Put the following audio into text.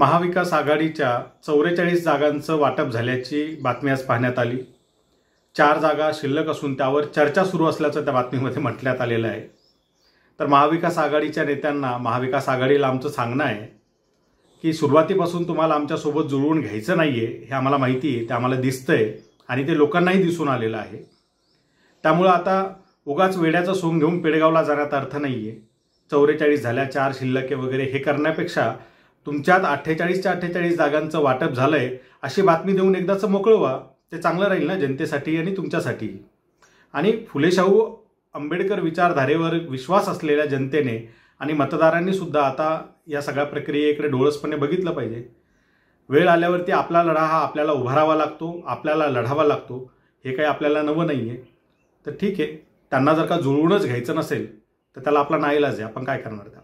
महाविकास आघाडीच्या चौवेचाळीस जागांचं वाटप झाल्याची बातमी आज पाहण्यात आली चार जागा शिल्लक असून त्यावर चर्चा सुरू असल्याचं त्या बातमीमध्ये म्हटण्यात आलेलं आहे तर महाविकास आघाडीच्या नेत्यांना महाविकास आघाडीला आमचं सांगणं आहे की सुरुवातीपासून तुम्हाला आमच्यासोबत जुळवून घ्यायचं नाही आहे हे आम्हाला माहिती आहे ते आम्हाला दिसतं आहे आणि ते लोकांनाही दिसून आलेलं आहे त्यामुळं आता उगाच वेड्याचा सोंग घेऊन पेडगावला जाण्यात अर्थ नाही आहे चौवेचाळीस झाल्या चार शिल्लके वगैरे हे करण्यापेक्षा तुमच्यात अठ्ठेचाळीसच्या अठ्ठेचाळीस जागांचं वाटप झालंय अशी बातमी देऊन एकदाचं मोकळं व्हा ते चांगलं राहील ना जनतेसाठी आणि तुमच्यासाठी आणि फुलेशाहू आंबेडकर विचारधारेवर विश्वास असलेल्या जनतेने आणि मतदारांनी सुद्धा आता या सगळ्या प्रक्रियेकडे डोळसपणे बघितलं पाहिजे वेळ आल्यावरती आपला लढा हा आपल्याला उभारावा लागतो आपल्याला लढावा लागतो हे काही आपल्याला नवं नाही आहे तर ठीक आहे त्यांना जर का जुळवूनच घ्यायचं नसेल तर त्याला आपला नाईलाज आहे आपण काय करणार त्या